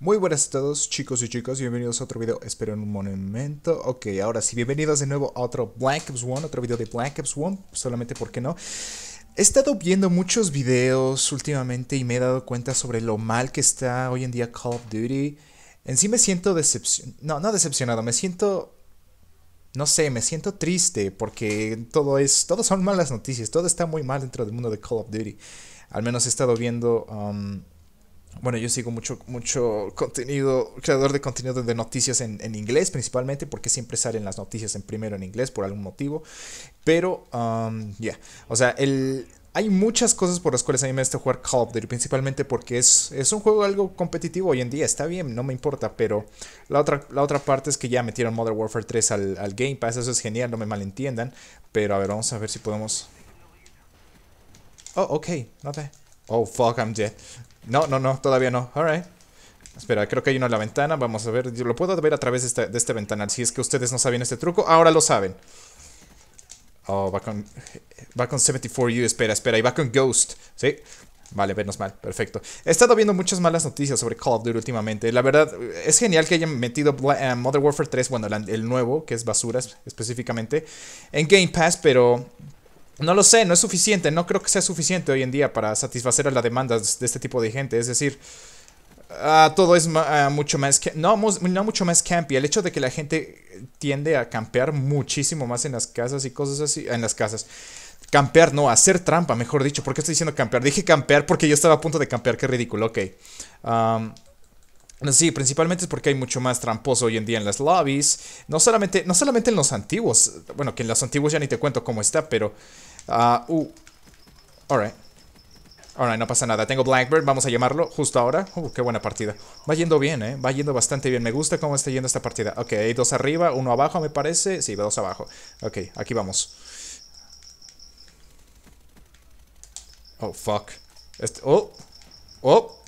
Muy buenas a todos chicos y chicas, bienvenidos a otro video, espero en un momento Ok, ahora sí, bienvenidos de nuevo a otro Black Ops 1, otro video de Black Ops 1, solamente porque no He estado viendo muchos videos últimamente y me he dado cuenta sobre lo mal que está hoy en día Call of Duty En sí me siento decepcionado, no, no decepcionado, me siento... No sé, me siento triste porque todo es, todos son malas noticias, todo está muy mal dentro del mundo de Call of Duty Al menos he estado viendo... Um, bueno, yo sigo mucho, mucho contenido, creador de contenido de noticias en, inglés principalmente, porque siempre salen las noticias en primero en inglés por algún motivo. Pero, um, ya, yeah. o sea, el, hay muchas cosas por las cuales a mí me gusta jugar Call of Duty, principalmente porque es, es un juego algo competitivo hoy en día, está bien, no me importa, pero la otra, la otra parte es que ya metieron Modern Warfare 3 al, al Game Pass, eso es genial, no me malentiendan, pero a ver, vamos a ver si podemos... Oh, ok, no te... Oh, fuck, I'm dead. No, no, no, todavía no. Alright. Espera, creo que hay uno en la ventana. Vamos a ver. Yo lo puedo ver a través de esta, de este ventana. Si es que ustedes no sabían este truco, ahora lo saben. Oh, va con, va con 74U. Espera, espera. Y va con Ghost. ¿Sí? Vale, vernos mal, perfecto. He estado viendo muchas malas noticias sobre Call of Duty últimamente. La verdad, es genial que hayan metido eh, Mother Warfare 3, bueno, el nuevo, que es basuras específicamente, en Game Pass, pero no lo sé, no es suficiente, no creo que sea suficiente hoy en día para satisfacer a la demanda de este tipo de gente. Es decir, ah, todo es ah, mucho más... No, no mucho más campy. El hecho de que la gente tiende a campear muchísimo más en las casas y cosas así... En las casas. Campear, no, hacer trampa, mejor dicho. ¿Por qué estoy diciendo campear? Dije campear porque yo estaba a punto de campear, qué ridículo, ok. Um, Sí, principalmente es porque hay mucho más tramposo hoy en día en las lobbies. No solamente, no solamente en los antiguos. Bueno, que en los antiguos ya ni te cuento cómo está, pero... Ah, uh, Alright. Alright, no pasa nada. Tengo Blackbird, vamos a llamarlo justo ahora. Uh, qué buena partida. Va yendo bien, ¿eh? Va yendo bastante bien. Me gusta cómo está yendo esta partida. Ok, hay dos arriba, uno abajo, me parece. Sí, dos abajo. Ok, aquí vamos. Oh, fuck. Este, oh. Oh.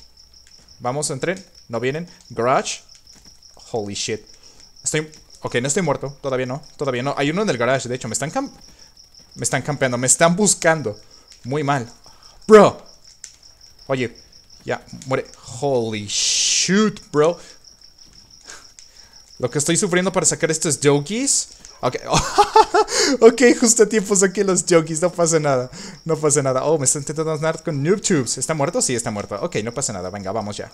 Vamos, entren. No vienen. Garage. Holy shit. Estoy... Ok, no estoy muerto. Todavía no. Todavía no. Hay uno en el garage, de hecho. Me están Me están campeando. Me están buscando. Muy mal. Bro. Oye. Ya, muere. Holy shit, bro. Lo que estoy sufriendo para sacar estos yogis. Ok. ok, justo a tiempo saqué los yogis. No pasa nada. No pasa nada. Oh, me están intentando con Noob Tubes. ¿Está muerto? Sí, está muerto. Ok, no pasa nada. Venga, vamos ya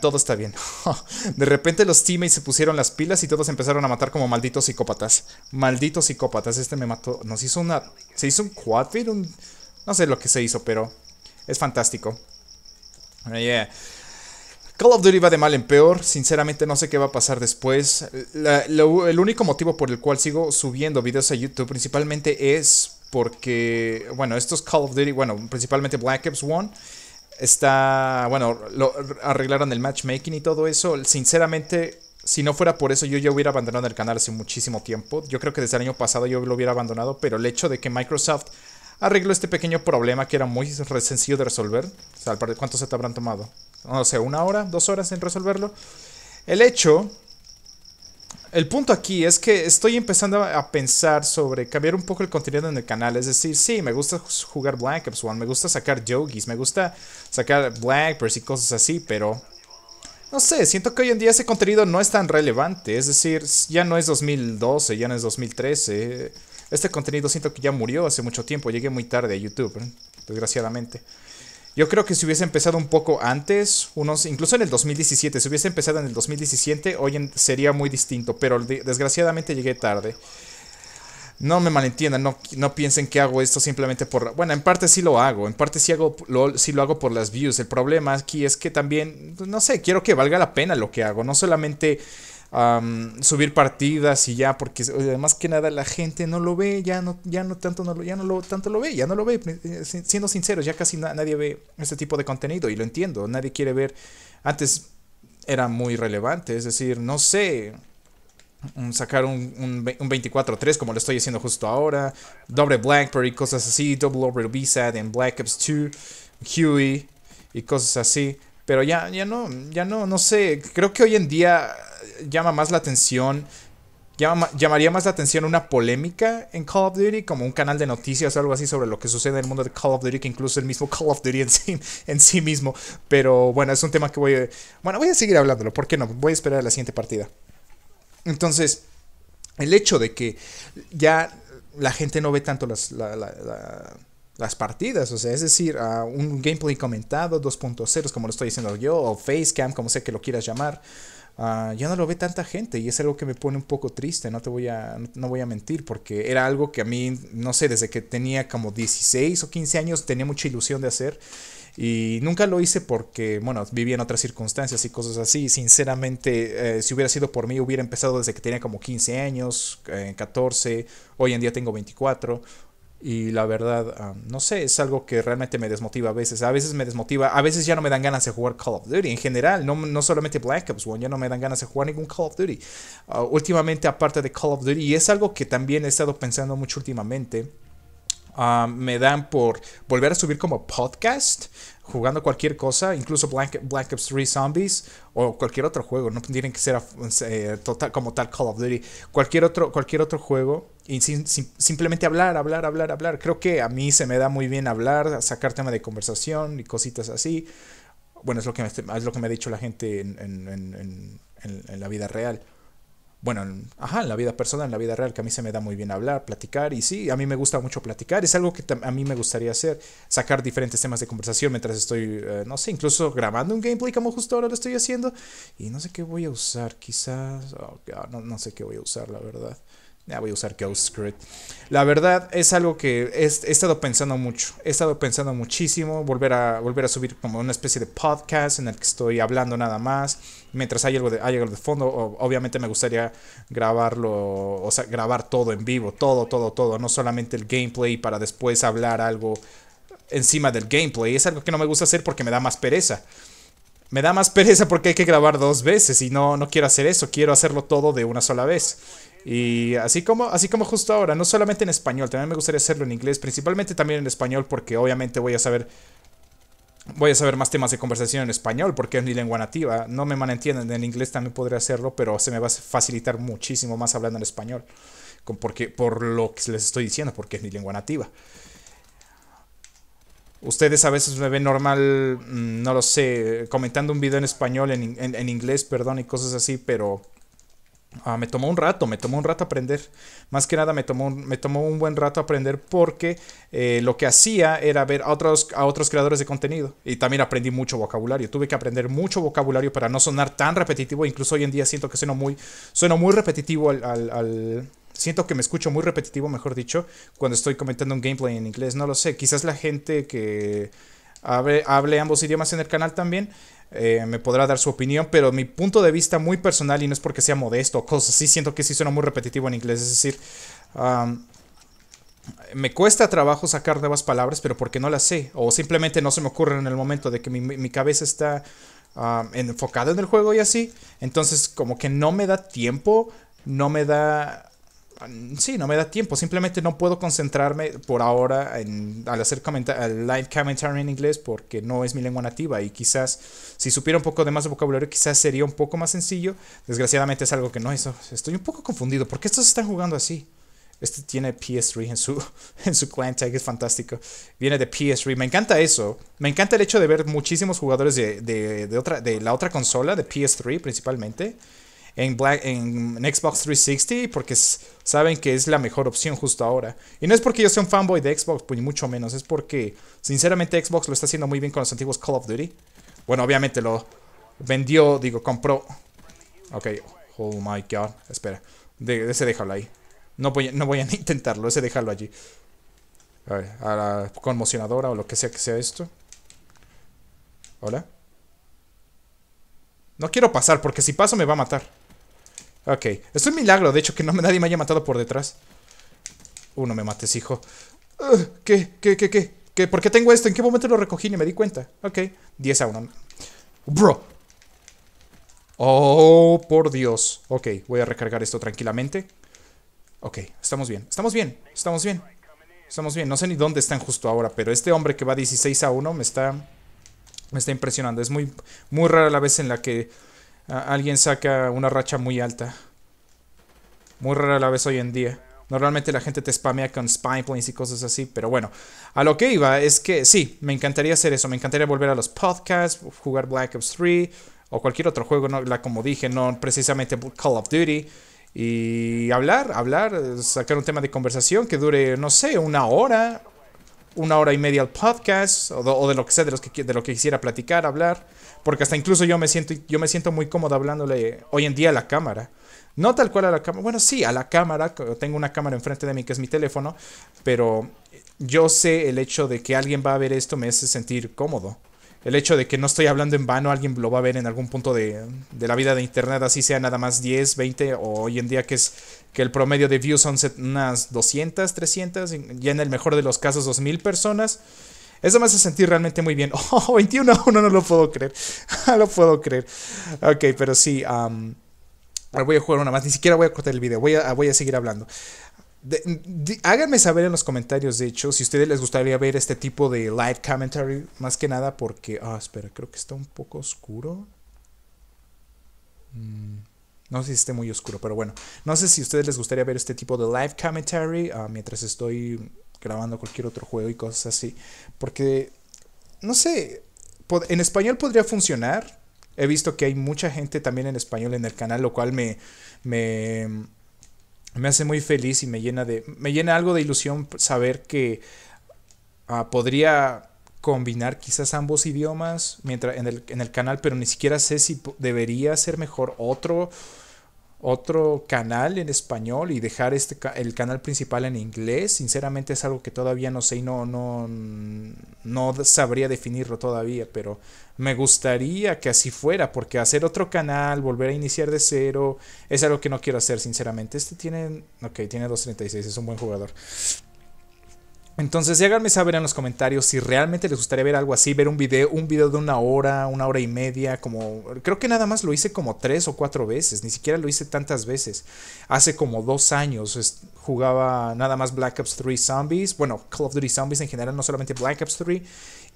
todo está bien. De repente los teammates se pusieron las pilas y todos empezaron a matar como malditos psicópatas. Malditos psicópatas, este me mató. Nos hizo una. Se hizo un quad No sé lo que se hizo, pero. Es fantástico. Yeah. Call of Duty va de mal en peor. Sinceramente no sé qué va a pasar después. el único motivo por el cual sigo subiendo videos a YouTube principalmente es porque. Bueno, estos Call of Duty. Bueno, principalmente Black Ops 1 está, bueno, lo, arreglaron el matchmaking y todo eso. Sinceramente, si no fuera por eso, yo ya hubiera abandonado el canal hace muchísimo tiempo. Yo creo que desde el año pasado yo lo hubiera abandonado, pero el hecho de que Microsoft arregló este pequeño problema que era muy sencillo de resolver. O sea, ¿cuánto se te habrán tomado? No sé, una hora, dos horas en resolverlo. El hecho el punto aquí es que estoy empezando a pensar sobre cambiar un poco el contenido en el canal. Es decir, sí, me gusta jugar Black Ops me gusta sacar yogis, me gusta sacar pero y cosas así, pero... No sé, siento que hoy en día ese contenido no es tan relevante. Es decir, ya no es 2012, ya no es 2013. Este contenido siento que ya murió hace mucho tiempo. Llegué muy tarde a YouTube, ¿eh? desgraciadamente. Yo creo que si hubiese empezado un poco antes, unos, incluso en el 2017, si hubiese empezado en el 2017, hoy en, sería muy distinto, pero desgraciadamente llegué tarde. No me malentiendan, no, piensen que hago esto simplemente por... Bueno, en parte sí lo hago, en parte sí, hago, sí lo hago por las views. El problema aquí es que también, pues, no sé, quiero que valga la pena lo que hago, no solamente subir partidas y ya, porque además que nada la gente no lo ve, ya no, ya no tanto no lo, ya no lo, tanto lo ve, ya no lo ve. Eh, siendo sinceros, ya casi nadie ve este tipo de contenido y lo entiendo, nadie quiere ver. Antes era muy relevante, es decir, no sé, sacar un, un, 24-3 como lo estoy haciendo justo ahora, doble Blackberry, cosas así, Double Over VSAT en Black Ops 2, Huey y cosas así. Pero ya, ya no, ya no, no sé. Creo que hoy en día llama más la atención. llamaría más la atención una polémica en Call of Duty, como un canal de noticias o algo así sobre lo que sucede en el mundo de Call of Duty, que incluso el mismo Call of Duty en sí, mismo. Pero bueno, es un tema que voy a... Bueno, voy a seguir hablándolo, ¿por qué no? Voy a esperar a la siguiente partida. Entonces, el hecho de que ya la gente no ve tanto las, la las partidas, o sea, es decir, un gameplay comentado 2.0, como lo estoy diciendo yo, o Facecam, como sea que lo quieras llamar. Yo ah, ya no lo ve tanta gente y es algo que me pone un poco triste, no te voy a, no voy a mentir, porque era algo que a mí, no sé, desde que tenía como 16 o 15 años tenía mucha ilusión de hacer y nunca lo hice porque, bueno, vivía en otras circunstancias y cosas así. Sinceramente, eh, si hubiera sido por mí, hubiera empezado desde que tenía como 15 años, 14, eh, hoy en día tengo 24, y la verdad, ah, no sé, es algo que realmente me desmotiva a veces. A veces me desmotiva, a veces ya no me dan ganas de jugar Call of Duty. En general, no, solamente Black Ops 1, ya no me dan ganas de jugar ningún Call of Duty. Ah, últimamente, aparte de Call of Duty, y es algo que también he estado pensando mucho últimamente. Ah, me dan por volver a subir como podcast, jugando cualquier cosa, incluso Black, Black Ops 3 Zombies o cualquier otro juego, no tienen que ser eh, total, como tal Call of Duty, cualquier otro, cualquier otro juego y simplemente hablar, hablar, hablar, hablar. Creo que a mí se me da muy bien hablar, sacar tema de conversación y cositas así. Bueno, es lo que me, es lo que me ha dicho la gente en, la vida real. Bueno, ajá, en la vida personal, en la vida real, que a mí se me da muy bien hablar, platicar, y sí, a mí me gusta mucho platicar, es algo que a mí me gustaría hacer, sacar diferentes temas de conversación mientras estoy, eh, no sé, incluso grabando un gameplay como justo ahora lo estoy haciendo, y no sé qué voy a usar, quizás, oh, no sé qué voy a usar, la verdad voy a usar Ghost Script. La verdad es algo que he, estado pensando mucho. He estado pensando muchísimo. Volver a, volver a subir como una especie de podcast en el que estoy hablando nada más. Mientras hay algo de, hay de fondo, obviamente me gustaría grabarlo, o sea, grabar todo en vivo. Todo, todo, todo. No solamente el gameplay para después hablar algo encima del gameplay. Es algo que no me gusta hacer porque me da más pereza. Me da más pereza porque hay que grabar dos veces y no, no quiero hacer eso. Quiero hacerlo todo de una sola vez. Y así como, así como justo ahora, no solamente en español, también me gustaría hacerlo en inglés, principalmente también en español, porque obviamente voy a saber. Voy a saber más temas de conversación en español, porque es mi lengua nativa. No me malentienden, en inglés también podría hacerlo, pero se me va a facilitar muchísimo más hablando en español. Porque, por lo que les estoy diciendo, porque es mi lengua nativa. Ustedes a veces me ven normal, mm, no lo sé, comentando un video en español, en inglés, perdón, y cosas así, pero Ah, me tomó un rato, me tomó un rato aprender. Más que nada me tomó un, me tomó un buen rato aprender porque eh, lo que hacía era ver a otros, a otros creadores de contenido. Y también aprendí mucho vocabulario. Tuve que aprender mucho vocabulario para no sonar tan repetitivo. Incluso hoy en día siento que sueno muy, sueno muy repetitivo al, siento que me escucho muy repetitivo, mejor dicho, cuando estoy comentando un gameplay en inglés. No lo sé. Quizás la gente que hable, hable ambos idiomas en el canal también eh, me podrá dar su opinión, pero mi punto de vista muy personal, y no es porque sea modesto o cosas así, siento que sí suena muy repetitivo en inglés, es decir, me cuesta trabajo sacar nuevas palabras, pero porque no las sé, o simplemente no se me ocurre en el momento de que mi, cabeza está enfocada en el juego y así, entonces como que no me da tiempo, no me da sí, no me da tiempo, simplemente no puedo concentrarme por ahora al hacer al live commentary en inglés porque no es mi lengua nativa y quizás si supiera un poco de más de vocabulario quizás sería un poco más sencillo. Desgraciadamente es algo que no hizo. Estoy un poco confundido. ¿Por qué estos están jugando así? Este tiene PS3 en su, en su clan tag, es fantástico. Viene de PS3, me encanta eso. Me encanta el hecho de ver muchísimos jugadores de, otra, de la otra consola, de PS3 principalmente en, Black, en, Xbox 360 porque saben que es la mejor opción justo ahora. Y no es porque yo sea un fanboy de Xbox, pues ni mucho menos, es porque sinceramente Xbox lo está haciendo muy bien con los antiguos Call of Duty. Bueno, obviamente lo vendió, digo, compró. Ok, oh my god, espera, ese déjalo ahí. No voy, no voy a intentarlo, ese déjalo allí. A, ver, a la conmocionadora o lo que sea que sea esto. Hola. No quiero pasar porque si paso me va a matar. Ok, es un milagro, de hecho, que no, nadie me haya matado por detrás. Uno uh, me mates, hijo. ¿qué, ¿Qué? ¿Qué? ¿Qué? ¿Qué? ¿Por qué tengo esto? ¿En qué momento lo recogí? Ni me di cuenta. Ok, 10 a 1. Bro. Oh, por Dios. Ok, voy a recargar esto tranquilamente. Ok, estamos bien. Estamos bien. Estamos bien. Estamos bien. No sé ni dónde están justo ahora, pero este hombre que va 16 a 1 me está... Me está impresionando. Es muy, muy rara la vez en la que alguien saca una racha muy alta. Muy rara la vez hoy en día. Normalmente la gente te spamea con spy y cosas así, pero bueno, a lo que iba es que sí, me encantaría hacer eso, me encantaría volver a los podcasts, jugar Black Ops 3 o cualquier otro juego, no, la, como dije, no precisamente Call of Duty, y hablar, hablar, sacar un tema de conversación que dure, no sé, una hora una hora y media al podcast o de, lo que sea, de, los que, de lo que quisiera platicar, hablar, porque hasta incluso yo me siento, yo me siento muy cómodo hablándole hoy en día a la cámara. No tal cual a la cámara, bueno, sí, a la cámara, tengo una cámara enfrente de mí que es mi teléfono, pero yo sé el hecho de que alguien va a ver esto me hace sentir cómodo el hecho de que no estoy hablando en vano, alguien lo va a ver en algún punto de, la vida de Internet, así sea nada más 10, 20 o hoy en día que es que el promedio de views son unas 200, 300, ya en el mejor de los casos 2000 personas. Eso me hace sentir realmente muy bien. Oh, 21 a 1, no lo puedo creer. no lo puedo creer. Ok, pero sí. voy a jugar una más. Ni siquiera voy a cortar el video. Voy a, voy a seguir hablando háganme saber en los comentarios, de hecho, si a ustedes les gustaría ver este tipo de live commentary, más que nada porque... Ah, espera, creo que está un poco oscuro. Mm, no sé si esté muy oscuro, pero bueno. No sé si a ustedes les gustaría ver este tipo de live commentary ah, mientras estoy grabando cualquier otro juego y cosas así. Porque, no sé, en español podría funcionar. He visto que hay mucha gente también en español en el canal, lo cual me me hace muy feliz y me llena de me llena algo de ilusión saber que ah, podría combinar quizás ambos idiomas mientras en el, en el, canal pero ni siquiera sé si debería ser mejor otro otro canal en español y dejar este el canal principal en inglés sinceramente es algo que todavía no sé y no no no sabría definirlo todavía pero me gustaría que así fuera porque hacer otro canal volver a iniciar de cero es algo que no quiero hacer sinceramente este tiene ok tiene 236 es un buen jugador entonces, háganme saber en los comentarios si realmente les gustaría ver algo así, ver un video, un video de una hora, una hora y media, como creo que nada más lo hice como tres o cuatro veces, ni siquiera lo hice tantas veces. Hace como dos años jugaba nada más Black Ops 3 Zombies, bueno, Call of Duty Zombies en general, no solamente Black Ops 3,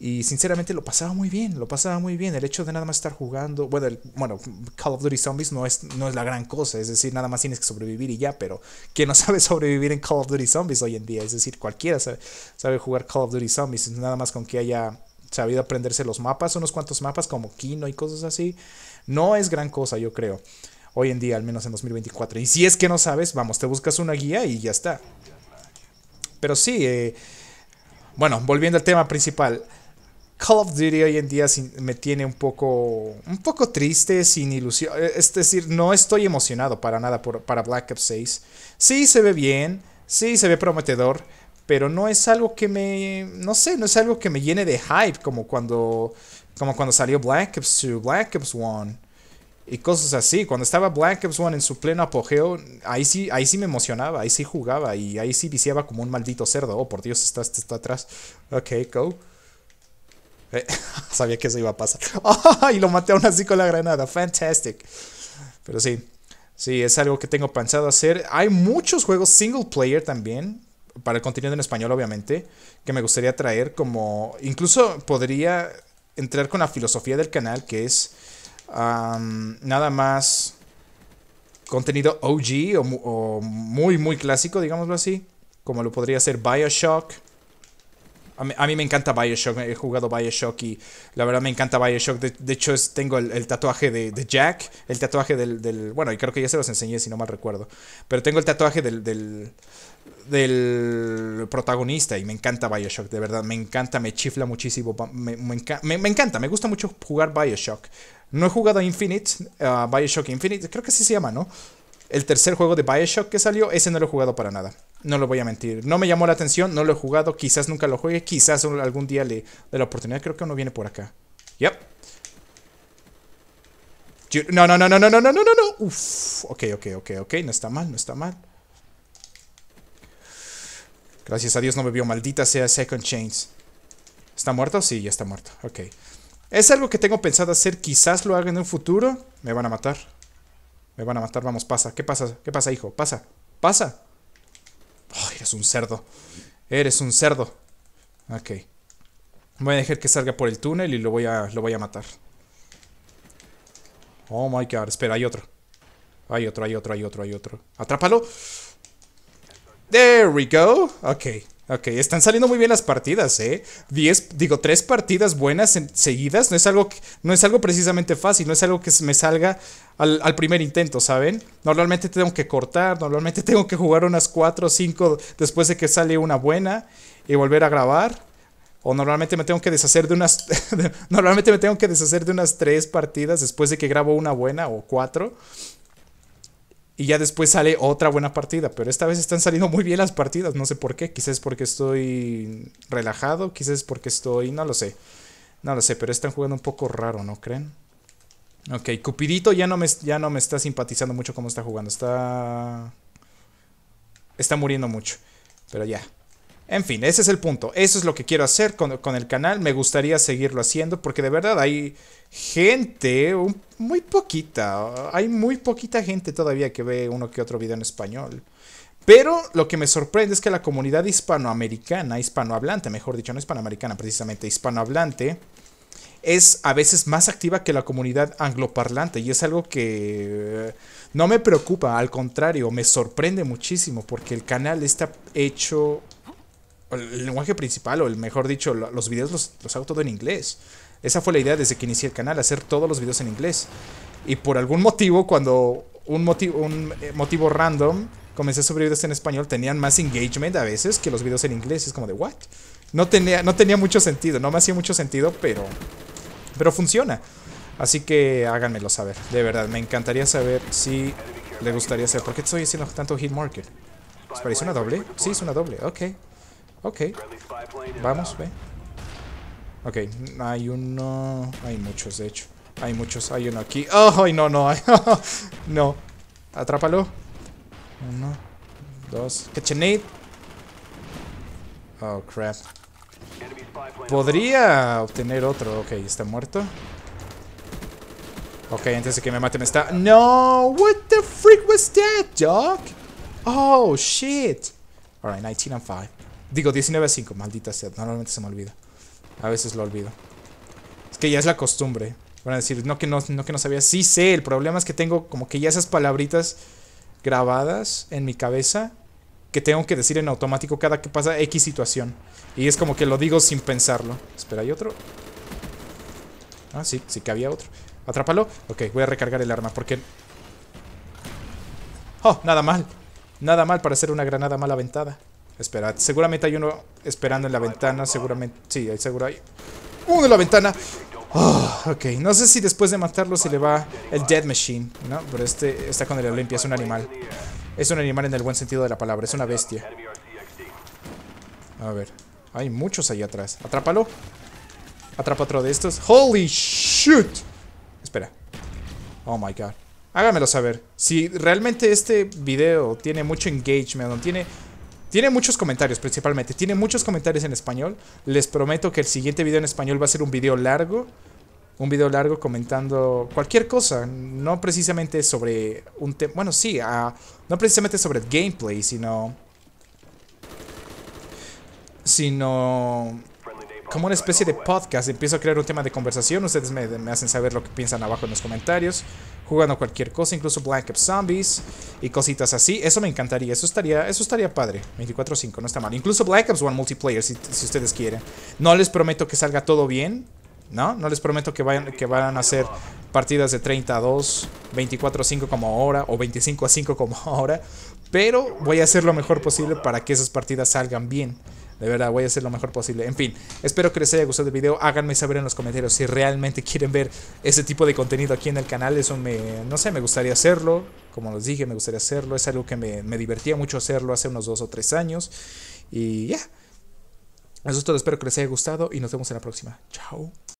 y sinceramente lo pasaba muy bien, lo pasaba muy bien. El hecho de nada más estar jugando, bueno, bueno Call of Duty Zombies no es, no es la gran cosa, es decir, nada más tienes que sobrevivir y ya, pero ¿Quién no sabe sobrevivir en Call of Duty Zombies hoy en día, es decir, cualquiera sabe, jugar Call of Duty Zombies, nada más con que haya sabido aprenderse los mapas, unos cuantos mapas como Kino y cosas así, no es gran cosa, yo creo. Hoy en día, al menos en 2024. Y si es que no sabes, vamos, te buscas una guía y ya está. Pero sí, eh, bueno, volviendo al tema principal. Call of Duty hoy en día me tiene un poco, un poco triste, sin ilusión. Eh, es decir, no estoy emocionado para nada por, para Black Ops 6. Sí se ve bien, sí se ve prometedor, pero no es algo que me, no sé, no es algo que me llene de hype como cuando, como cuando salió Black Ops 2, Black Ops 1 y cosas así. Cuando estaba Black Ops 1 en su pleno apogeo, ahí sí, ahí sí me emocionaba, ahí sí jugaba y ahí sí viciaba como un maldito cerdo. Oh, por Dios, está, está atrás. Ok, go. sabía que eso iba a pasar. Y lo maté aún así con la granada. Fantastic. Pero sí. Sí, es algo que tengo pensado hacer. Hay muchos juegos single player también. Para el contenido en español, obviamente. Que me gustaría traer como. Incluso podría entrar con la filosofía del canal. Que es. nada más. Contenido OG o, o muy, muy clásico, digámoslo así. Como lo podría ser Bioshock a mí, me encanta Bioshock, he jugado Bioshock y la verdad me encanta Bioshock. De, hecho, es, tengo el, tatuaje de, Jack, el tatuaje del, Bueno, y creo que ya se los enseñé si no mal recuerdo. Pero tengo el tatuaje del, del, protagonista y me encanta Bioshock, de verdad. Me encanta, me chifla muchísimo. Me, encanta, me gusta mucho jugar Bioshock. No he jugado Infinite, ah, Bioshock Infinite, creo que así se llama, ¿no? El tercer juego de Bioshock que salió, ese no lo he jugado para nada no lo voy a mentir. No me llamó la atención, no lo he jugado, quizás nunca lo juegue, quizás algún día le dé la oportunidad. Creo que uno viene por acá. Yep. No, no, no, no, no, no, no, no, no. Uf, ok, ok, ok, ok. No está mal, no está mal. Gracias a Dios no me vio. Maldita sea Second Chains. ¿Está muerto? Sí, ya está muerto. Ok. Es algo que tengo pensado hacer. Quizás lo haga en un futuro. Me van a matar. Me van a matar. Vamos, pasa. ¿Qué pasa? ¿Qué pasa, hijo? Pasa. Pasa. Eres un cerdo. Eres un cerdo. Ok. Voy a dejar que salga por el túnel y lo voy a, lo voy a matar. Oh my god. Espera, hay otro. Hay otro, hay otro, hay otro, hay otro. ¡Atrápalo! There we go. Ok. Ok, están saliendo muy bien las partidas, ¿eh? Diez, digo, tres partidas buenas seguidas. No es, algo no es algo precisamente fácil, no es algo que me salga al, primer intento, ¿saben? Normalmente tengo que cortar, normalmente tengo que jugar unas cuatro o cinco después de que sale una buena y volver a grabar. O normalmente me tengo que deshacer de unas. normalmente me tengo que deshacer de unas tres partidas después de que grabo una buena o cuatro. Y ya después sale otra buena partida. Pero esta vez están saliendo muy bien las partidas. No sé por qué. Quizás porque estoy relajado. Quizás porque estoy... No lo sé. No lo sé. Pero están jugando un poco raro, ¿no creen? Ok. Cupidito ya no me, ya no me está simpatizando mucho cómo está jugando. Está... Está muriendo mucho. Pero ya. En fin, ese es el punto. Eso es lo que quiero hacer con, el canal. Me gustaría seguirlo haciendo porque de verdad hay gente, muy poquita. Hay muy poquita gente todavía que ve uno que otro video en español. Pero lo que me sorprende es que la comunidad hispanoamericana, hispanohablante, mejor dicho, no hispanoamericana, precisamente hispanohablante, es a veces más activa que la comunidad angloparlante y es algo que eh, no me preocupa, al contrario, me sorprende muchísimo porque el canal está hecho el lenguaje principal, o el mejor dicho, los videos los, hago todo en inglés. Esa fue la idea desde que inicié el canal, hacer todos los videos en inglés. Y por algún motivo, cuando un motivo, un eh, motivo random, comencé a subir videos en español, tenían más engagement a veces que los videos en inglés. Es como de, ¿what? No tenía, no tenía mucho sentido, no me hacía mucho sentido, pero, pero funciona. Así que háganmelo saber, de verdad. Me encantaría saber si le gustaría hacer. ¿Por qué estoy haciendo tanto hit marker? ¿Les parece una doble? Sí, es una doble, ok. Ok. Vamos, ve. Ok, hay uno... Hay muchos, de hecho. Hay muchos. Hay uno aquí. oh, no, no! no. Atrápalo. Uno. Dos. ¡Ketchenate! Oh, crap. Podría obtener otro. Ok, está muerto. Ok, antes de que me mate me está... ¡No! What the freak was that, dog? Oh, shit. Alright, 19 and 5. Digo, 19 a 5, maldita sea. Normalmente se me olvida. A veces lo olvido. Es que ya es la costumbre. Van a decir, no que no, no que no sabía. Sí sé, el problema es que tengo como que ya esas palabritas grabadas en mi cabeza que tengo que decir en automático cada que pasa X situación. Y es como que lo digo sin pensarlo. Espera, ¿hay otro? Ah, sí, sí que había otro. Atrápalo. Ok, voy a recargar el arma porque... ¡Oh! Nada mal. Nada mal para hacer una granada mal aventada. Espera, seguramente hay uno esperando en la ventana, seguramente... Sí, hay seguro hay... ¡Uno en la ventana! Ah, ok, no sé si después de matarlo se le va el Dead Machine, ¿no? Pero este está con el Olimpia, es un animal. Es un animal en el buen sentido de la palabra, es una bestia. A ver, hay muchos ahí atrás. Atrápalo. Atrapa otro de estos. ¡Holy shit! Espera. Oh my god. Hágamelo saber. Si realmente este video tiene mucho engagement, tiene tiene muchos comentarios principalmente, tiene muchos comentarios en español. Les prometo que el siguiente video en español va a ser un video largo. Un video largo comentando cualquier cosa, no precisamente sobre un tema, bueno sí, ah, no precisamente sobre el gameplay, sino... Sino como una especie de podcast. Empiezo a crear un tema de conversación. Ustedes me, hacen saber lo que piensan abajo en los comentarios. Jugando cualquier cosa, incluso Black Ops Zombies y cositas así. Eso me encantaría. Eso estaría, eso estaría padre. 24-5, no está mal. Incluso Black Ops One Multiplayer, si, ustedes quieren. No les prometo que salga todo bien. ¿No? No les prometo que vayan, que van a hacer partidas de 30 2, 24 5 como ahora, o 25 a 5 como ahora. Pero voy a hacer lo mejor posible para que esas partidas salgan bien. De verdad, voy a hacer lo mejor posible. En fin, espero que les haya gustado el video. Háganme saber en los comentarios si realmente quieren ver ese tipo de contenido aquí en el canal. Eso me, no sé, me gustaría hacerlo. Como les dije, me gustaría hacerlo. Es algo que me, divertía mucho hacerlo hace unos dos o tres años. Y ya. Eso es todo. Espero que les haya gustado y nos vemos en la próxima. Chao.